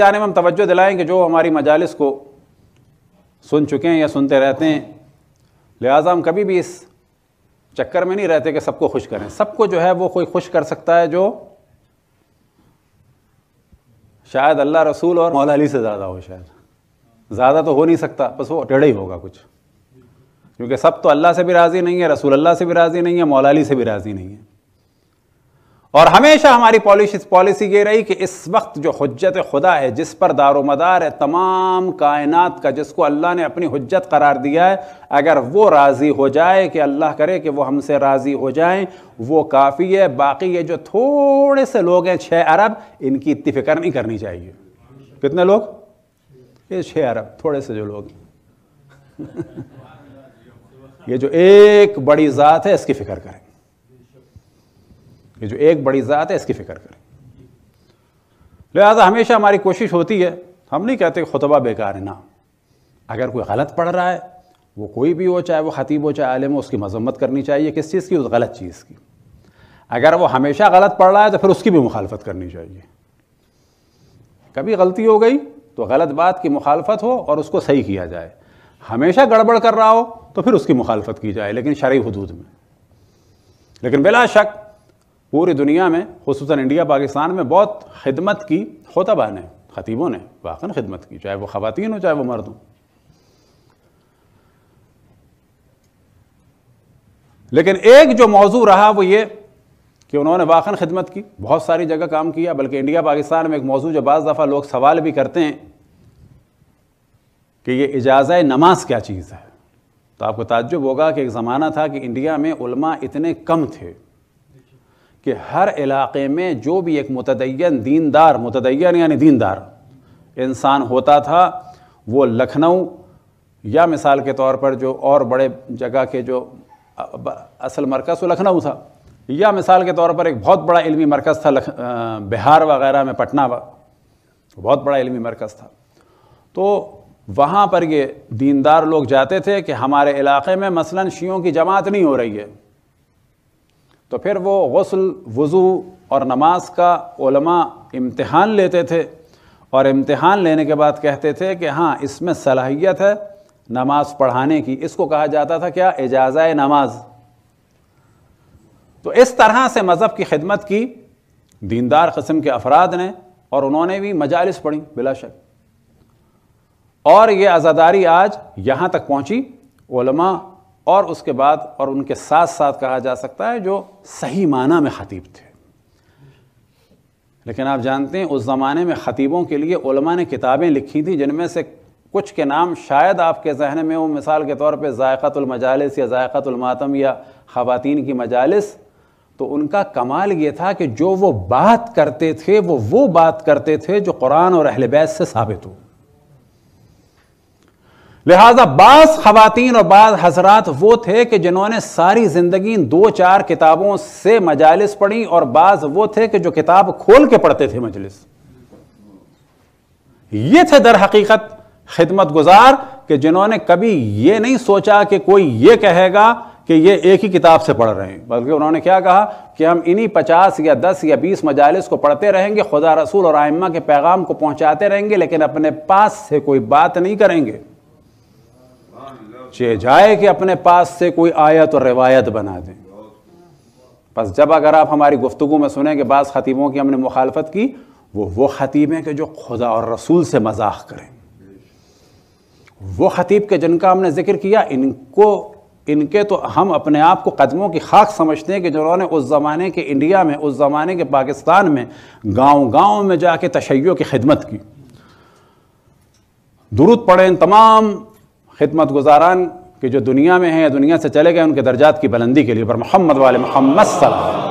जाने में हम तवज्जो कि जो हमारी मजालस को सुन चुके हैं या सुनते रहते हैं लिहाजा हम कभी भी इस चक्कर में नहीं रहते कि सबको खुश करें सबको जो है वो कोई खुश कर सकता है जो शायद अल्लाह रसूल और मौला अली से ज़्यादा हो शायद ज़्यादा तो हो नहीं सकता बस वो टेढ़ा ही होगा कुछ क्योंकि सब तो अल्लाह से भी राज़ी नहीं है रसूल अल्लाह से भी राज़ी नहीं है मौला अली से भी राज़ी नहीं है और हमेशा हमारी पॉलिसी पॉलिसी ये रही कि इस वक्त जो हजत खुदा है जिस पर दारोमदार है तमाम कायनात का जिसको अल्लाह ने अपनी हजत करार दिया है अगर वो राज़ी हो जाए कि अल्लाह करे कि वो हमसे राज़ी हो जाए वो काफ़ी है बाकी ये जो थोड़े से लोग हैं छः अरब इनकी इतफिक्र नहीं करनी चाहिए कितने लोग ये छः अरब थोड़े से जो लोग ये जो एक बड़ी ज़ात है इसकी फ़िक्र करें ये जो एक बड़ी ज़ात है इसकी फ़िक्र करें लिहाजा हमेशा हमारी कोशिश होती है हम नहीं कहते खुतबा बेकार है ना अगर कोई गलत पढ़ रहा है वो कोई भी हो चाहे वो ख़तीब हो चाहे आलिम हो उसकी मजम्मत करनी चाहिए किस चीज़ की उस गलत चीज़ की अगर वो हमेशा गलत पढ़ रहा है तो फिर उसकी भी मुखालफत करनी चाहिए कभी गलती हो गई तो गलत बात की मुखालफत हो और उसको सही किया जाए हमेशा गड़बड़ कर रहा हो तो फिर उसकी मुखालफत की जाए लेकिन शरी हदूद में लेकिन बिला शक पूरी दुनिया में खसूस इंडिया पाकिस्तान में बहुत खिदमत की होतबा ने ख़तीबों ने वाकन खिदमत की चाहे वो ख़वान हो चाहे वो मर्द हों लेकिन एक जो मौजू रहा वो ये कि उन्होंने वाकन खिदमत की बहुत सारी जगह काम किया बल्कि इंडिया पाकिस्तान में एक मौजू जो बज़ दफ़ा लोग सवाल भी करते हैं कि ये इजाज़ नमाज क्या चीज़ है तो आपको ताज्जुब होगा कि एक ज़माना था कि इंडिया में उलमा इतने कम थे कि हर इलाके में जो भी एक मतदयन दीनदार मतदयन यानी दीनदार इंसान होता था वो लखनऊ या मिसाल के तौर पर जो और बड़े जगह के जो असल मरकज़ वो लखनऊ था या मिसाल के तौर पर एक बहुत बड़ा इलमी मरकज़ था बिहार वगैरह में पटना वा बहुत बड़ा इलमी मरकज़ था तो वहाँ पर ये दीनदार लोग जाते थे कि हमारे इलाके में मसलन शीयों की जमात नहीं हो रही है तो फिर वो गसल वज़ू और नमाज का इम्तहान लेते थे और इम्तहान लेने के बाद कहते थे कि हाँ इसमें सलाहियत है नमाज पढ़ाने की इसको कहा जाता था क्या इजाज़ा नमाज तो इस तरह से मज़हब की खिदमत की दीनदार कस्म के अफराद ने और उन्होंने भी मजालस पढ़ी बिलाशक और ये आज़ादारी आज यहाँ तक पहुँची और उसके बाद और उनके साथ साथ कहा जा सकता है जो सही माना में ख़तीब थे लेकिन आप जानते हैं उस ज़माने में ख़तीबों के लिए उलमा ने किताबें लिखी थी जिनमें से कुछ के नाम शायद आपके जहन में हो मिसाल के तौर पर ज़ायक़तुलमजालस या ज़ायक़तुलमातम या ख़वान की मजालस तो उनका कमाल ये था कि जो वो बात करते थे वो वो बात करते थे जो कुरान और अहलबैस से साबित हो लिहाजा बास खातन और बाद हजरात वो थे कि जिन्होंने सारी ज़िंदगी दो चार किताबों से मजालस पढ़ी और बाज वो थे कि जो किताब खोल के पढ़ते थे मजलिस ये थे दर हकीकत खिदमत गुजार कि जिन्होंने कभी ये नहीं सोचा कि कोई ये कहेगा कि ये एक ही किताब से पढ़ रहे हैं बल्कि उन्होंने क्या कहा कि हम इन्हीं पचास या दस या बीस मजालस को पढ़ते रहेंगे खुदा रसूल और आइम्मा के पैगाम को पहुंचाते रहेंगे लेकिन अपने पास से कोई बात नहीं करेंगे चे जाए कि अपने पास से कोई आयत और रिवायत बना दें बस जब अगर आप हमारी गुफ्तु में सुने कि बाद ख़तीबों की हमने मुखालफत की वो वो ख़तीबें कि जो खुदा और रसूल से मजाक करें वो ख़तीब के जिनका हमने जिक्र किया इनको इनके तो हम अपने आप को कदमों की खाक समझते हैं कि जिन्होंने उस ज़माने के इंडिया में उस ज़माने के पाकिस्तान में गांव गांव में जाके तशैयों की खिदमत की दुरुद पड़े इन तमाम खिदमत गुजारान कि जो दुनिया में हैं या दुनिया से चले गए उनके दर्जात की बुलंदी के लिए पर मोहम्मद वाले मोहम्मद सलाम